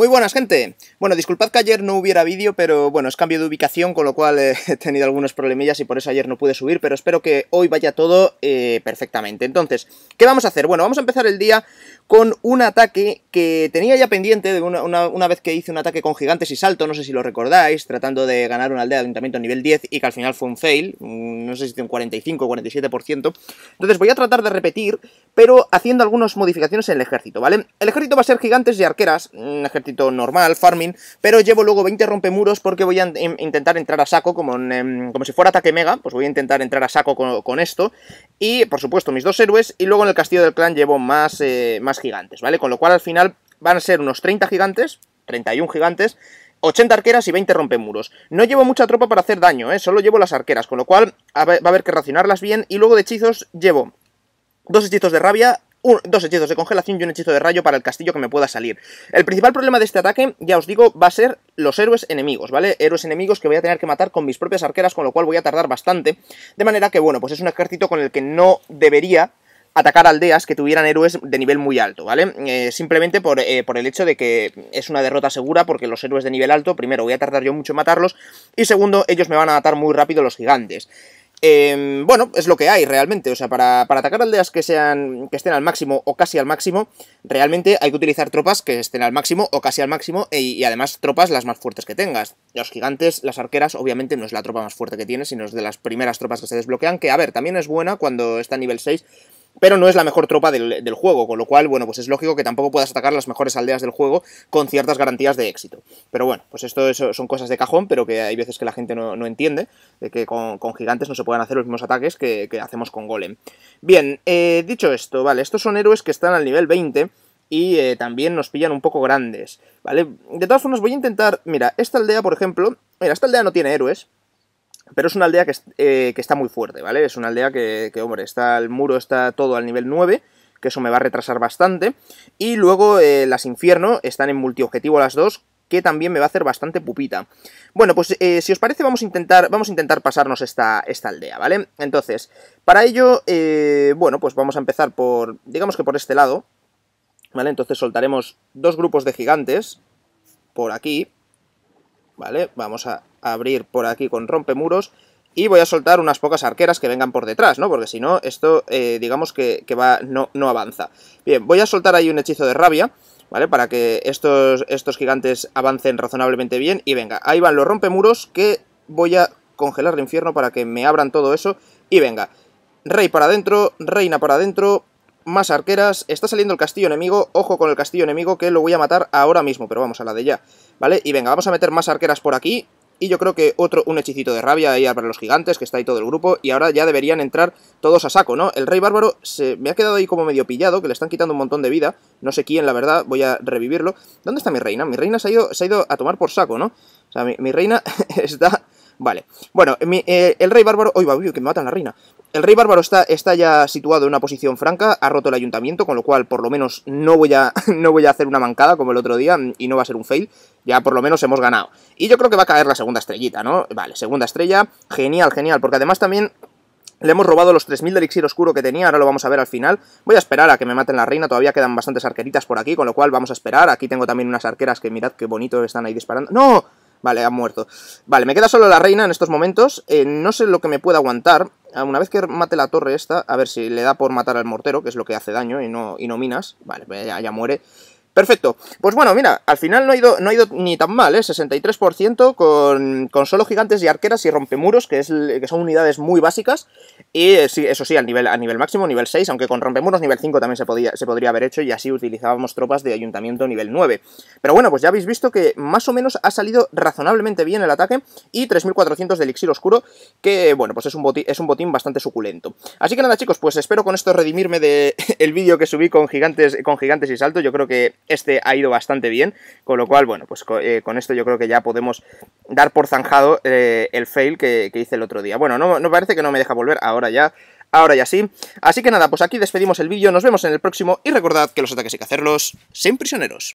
Muy buenas, gente. Bueno, disculpad que ayer no hubiera vídeo, pero bueno, es cambio de ubicación, con lo cual eh, he tenido algunos problemillas y por eso ayer no pude subir, pero espero que hoy vaya todo eh, perfectamente. Entonces, ¿qué vamos a hacer? Bueno, vamos a empezar el día con un ataque que tenía ya pendiente de una, vez que hice un ataque con gigantes y salto, no sé si lo recordáis, tratando de ganar una aldea de ayuntamiento nivel 10 y que al final fue un fail, mm, no sé si un 45 o 47%. Entonces voy a tratar de repetir, pero haciendo algunas modificaciones en el ejército, ¿vale? El ejército va a ser gigantes y arqueras, mm, ejército normal, farming, pero llevo luego 20 rompemuros porque voy a em, intentar entrar a saco, como, em, como si fuera ataque mega, pues voy a intentar entrar a saco con, esto, y por supuesto mis dos héroes, y luego en el castillo del clan llevo más, eh, más gigantes, ¿vale? Con lo cual al final van a ser unos 30 gigantes, 31 gigantes, 80 arqueras y 20 rompemuros. No llevo mucha tropa para hacer daño, ¿eh? solo llevo las arqueras, con lo cual va a haber que racionarlas bien. Y luego de hechizos llevo dos hechizos de rabia, dos hechizos de congelación y un hechizo de rayo para el castillo que me pueda salir. El principal problema de este ataque, ya os digo, va a ser los héroes enemigos, ¿vale? Héroes enemigos que voy a tener que matar con mis propias arqueras, con lo cual voy a tardar bastante. De manera que, bueno, pues es un ejército con el que no debería atacar aldeas que tuvieran héroes de nivel muy alto, ¿vale? Eh, simplemente por, eh, por, el hecho de que es una derrota segura, porque los héroes de nivel alto, primero, voy a tardar yo mucho en matarlos, y segundo, ellos me van a matar muy rápido los gigantes. Em, bueno, es lo que hay realmente. O sea, para, atacar aldeas que sean. que estén al máximo o casi al máximo, realmente hay que utilizar tropas que estén al máximo o casi al máximo, e, y además tropas las más fuertes que tengas. Los gigantes, las arqueras, obviamente no es la tropa más fuerte que tienes, sino es de las primeras tropas que se desbloquean. Que a ver, también es buena cuando está a nivel 6 pero no es la mejor tropa del, juego, con lo cual, bueno, pues es lógico que tampoco puedas atacar las mejores aldeas del juego con ciertas garantías de éxito. Pero bueno, pues esto son cosas de cajón, pero que hay veces que la gente no, entiende, de que con, gigantes no se pueden hacer los mismos ataques que, hacemos con golem. Bien, eh, dicho esto, vale, estos son héroes que están al nivel 20 y eh, también nos pillan un poco grandes, ¿vale? De todas formas voy a intentar, mira, esta aldea, por ejemplo, mira, esta aldea no tiene héroes, pero es una aldea eh, que, está muy fuerte, ¿vale? Es una aldea que, hombre, está el muro está todo al nivel 9, que eso me va a retrasar bastante. Y luego eh, las infierno están en multiobjetivo las dos, que también me va a hacer bastante pupita. Bueno, pues eh, si os parece vamos a intentar, vamos a intentar pasarnos esta, esta aldea, ¿vale? Entonces, para ello, bueno, pues vamos a empezar por, digamos que por este lado, ¿vale? Entonces soltaremos dos grupos de gigantes por aquí, ¿vale? Vamos a abrir por aquí con rompemuros y voy a soltar unas pocas arqueras que vengan por detrás, ¿no? Porque si no, esto, eh, digamos que, va, no, no, avanza. Bien, voy a soltar ahí un hechizo de rabia, ¿vale? Para que estos, estos gigantes avancen razonablemente bien. Y venga, ahí van los rompemuros que voy a congelar el infierno para que me abran todo eso. Y venga, rey para adentro, reina para adentro, más arqueras. Está saliendo el castillo enemigo. Ojo con el castillo enemigo que lo voy a matar ahora mismo, pero vamos a la de ya. ¿Vale? Y venga, vamos a meter más arqueras por aquí. Y yo creo que otro, un hechicito de rabia ahí para los gigantes, que está ahí todo el grupo. Y ahora ya deberían entrar todos a saco, ¿no? El rey bárbaro se me ha quedado ahí como medio pillado, que le están quitando un montón de vida. No sé quién, la verdad, voy a revivirlo. ¿Dónde está mi reina? Mi reina se ha ido, se ha ido a tomar por saco, ¿no? O sea, mi reina está Vale. Bueno, eh, el rey bárbaro... ¡Uy, va, que me matan la reina! El rey bárbaro está, está ya situado en una posición franca, ha roto el ayuntamiento, con lo cual por lo menos no voy, a, no voy a hacer una mancada como el otro día y no va a ser un fail. Ya por lo menos hemos ganado. Y yo creo que va a caer la segunda estrellita, ¿no? Vale, segunda estrella. Genial, genial, porque además también le hemos robado los 3.000 de elixir oscuro que tenía, ahora lo vamos a ver al final. Voy a esperar a que me maten la reina, todavía quedan bastantes arqueritas por aquí, con lo cual vamos a esperar. Aquí tengo también unas arqueras que mirad qué bonito están ahí disparando. ¡No! Vale, ha muerto. Vale, me queda solo la reina en estos momentos. Eh, no sé lo que me pueda aguantar. Una vez que mate la torre esta, a ver si le da por matar al mortero, que es lo que hace daño y no, y no minas. Vale, pues ya muere. Perfecto. Pues bueno, mira, al final no ha ido, no ha ido ni tan mal, ¿eh? 63% con, solo gigantes y arqueras y rompemuros, que, es, que son unidades muy básicas. Y eh, eso sí, al nivel, a nivel máximo, nivel 6, aunque con rompemuros nivel 5 también se, podía, se podría haber hecho y así utilizábamos tropas de ayuntamiento nivel 9. Pero bueno, pues ya habéis visto que más o menos ha salido razonablemente bien el ataque y 3.400 de elixir oscuro, que bueno, pues es un, botín, es un botín bastante suculento. Así que nada chicos, pues espero con esto redimirme del el vídeo que subí con gigantes, con gigantes y salto. Yo creo que este ha ido bastante bien, con lo cual, bueno, pues eh, con, esto yo creo que ya podemos dar por zanjado eh, el fail que, hice el otro día. Bueno, no, no parece que no me deja volver, ahora ya... Ahora ya sí. Así que nada, pues aquí despedimos el vídeo, nos vemos en el próximo y recordad que los ataques hay que hacerlos sin prisioneros.